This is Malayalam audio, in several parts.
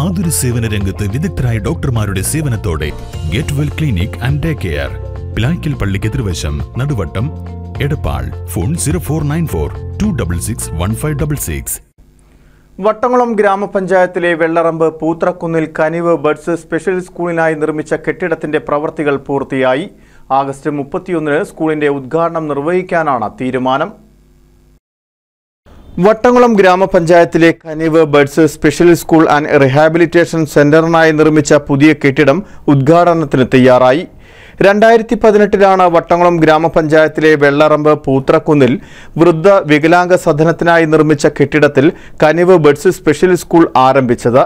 ആതുര സേവന രംഗത്ത് വിദഗ്ധരായ ഡോക്ടർമാരുടെ സേവനത്തോടെ get well clinic and day care Pilaykkal പള്ളിക്ക് എതിർവശം Naduvattam Edappal phone zero four nine four two double six one five double six Vattamkulam ഗ്രാമപഞ്ചായത്തിലെ വെള്ളറമ്പ് പൂത്രക്കുന്നിൽ കനിവ് ബഡ്സ് സ്പെഷ്യൽ സ്കൂളിനായി നിർമ്മിച്ച കെട്ടിടത്തിന്റെ പ്രവൃത്തികൾ പൂർത്തിയായി ആഗസ്റ്റ് മുപ്പത്തിയൊന്നിന് സ്കൂളിന്റെ ഉദ്ഘാടനം നിർവഹിക്കാനാണ് തീരുമാനം വട്ടംകുളം ഗ്രാമപഞ്ചായത്തിലെ Kanivu buds special school and rehabilitation സെന്ററിനായി നിർമ്മിച്ച പുതിയ കെട്ടിടം ഉദ്ഘാടനത്തിന് തയ്യാറായി രണ്ടായിരത്തി പതിനെട്ടിലാണ് വട്ടംകുളം ഗ്രാമപഞ്ചായത്തിലെ വെള്ളറമ്പ് പൂത്രക്കുന്നിൽ വൃദ്ധ വികലാംഗ സദനത്തിനായി നിർമ്മിച്ച കെട്ടിടത്തിൽ കനിവ് ബഡ്സ് സ്പെഷ്യൽ സ്കൂൾ ആരംഭിച്ചത്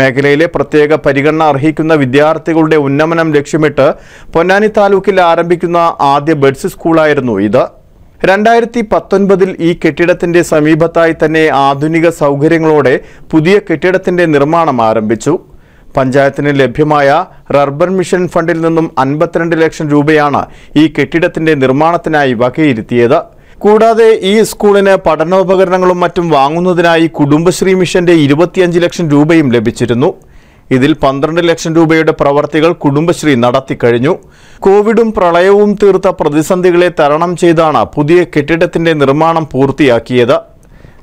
മേഖലയിലെ പ്രത്യേക പരിഗണന അർഹിക്കുന്ന വിദ്യാർത്ഥികളുടെ ഉന്നമനം ലക്ഷ്യമിട്ട് പൊന്നാനി താലൂക്കിൽ ആരംഭിക്കുന്ന ആദ്യ ബഡ്സ് സ്കൂളായിരുന്നു ഇത് രണ്ടായിരത്തി പത്തൊൻപതിൽ ഈ കെട്ടിടത്തിന്റെ സമീപത്തായി തന്നെ ആധുനിക സൗകര്യങ്ങളോടെ പുതിയ കെട്ടിടത്തിന്റെ നിർമ്മാണം ആരംഭിച്ചു പഞ്ചായത്തിന് ലഭ്യമായ റർബൻ മിഷൻ ഫണ്ടിൽ നിന്നും അൻപത്തിരണ്ട് ലക്ഷം രൂപയാണ് ഈ കെട്ടിടത്തിന്റെ നിർമ്മാണത്തിനായി വകയിരുത്തിയത് കൂടാതെ ഈ സ്കൂളിന് പഠനോപകരണങ്ങളും മറ്റും വാങ്ങുന്നതിനായി കുടുംബശ്രീ മിഷന്റെ ഇരുപത്തിയഞ്ച് ലക്ഷം രൂപയും ലഭിച്ചിരുന്നു ഇതിൽ പന്ത്രണ്ട് ലക്ഷം രൂപയുടെ പ്രവർത്തികൾ കുടുംബശ്രീ നടത്തിക്കഴിഞ്ഞു കോവിഡും പ്രളയവും തീർത്ത പ്രതിസന്ധികളെ തരണം ചെയ്താണ് പുതിയ കെട്ടിടത്തിന്റെ നിർമ്മാണം പൂർത്തിയാക്കിയത്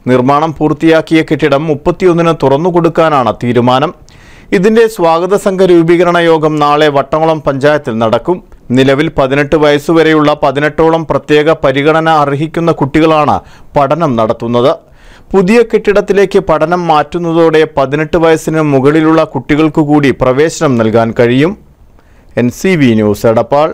നിർമ്മാണം പൂർത്തിയാക്കിയ കെട്ടിടം മുപ്പത്തിയൊന്നിന് തുറന്നുകൊടുക്കാനാണ് തീരുമാനം ഇതിന്റെ സ്വാഗത സംഘ രൂപീകരണ യോഗം നാളെ വട്ടംകുളം പഞ്ചായത്തിൽ നടക്കും നിലവിൽ പതിനെട്ട് വയസ്സുവരെയുള്ള പതിനെട്ടോളം പ്രത്യേക പരിഗണന അർഹിക്കുന്ന കുട്ടികളാണ് പഠനം നടത്തുന്നത് പുതിയ കെട്ടിടത്തിലേക്ക് പഠനം മാറ്റുന്നതോടെ പതിനെട്ട് വയസ്സിന് മുകളിലുള്ള കുട്ടികൾക്കു കൂടി പ്രവേശനം നൽകാൻ കഴിയും എൻ ന്യൂസ് എടപ്പാൾ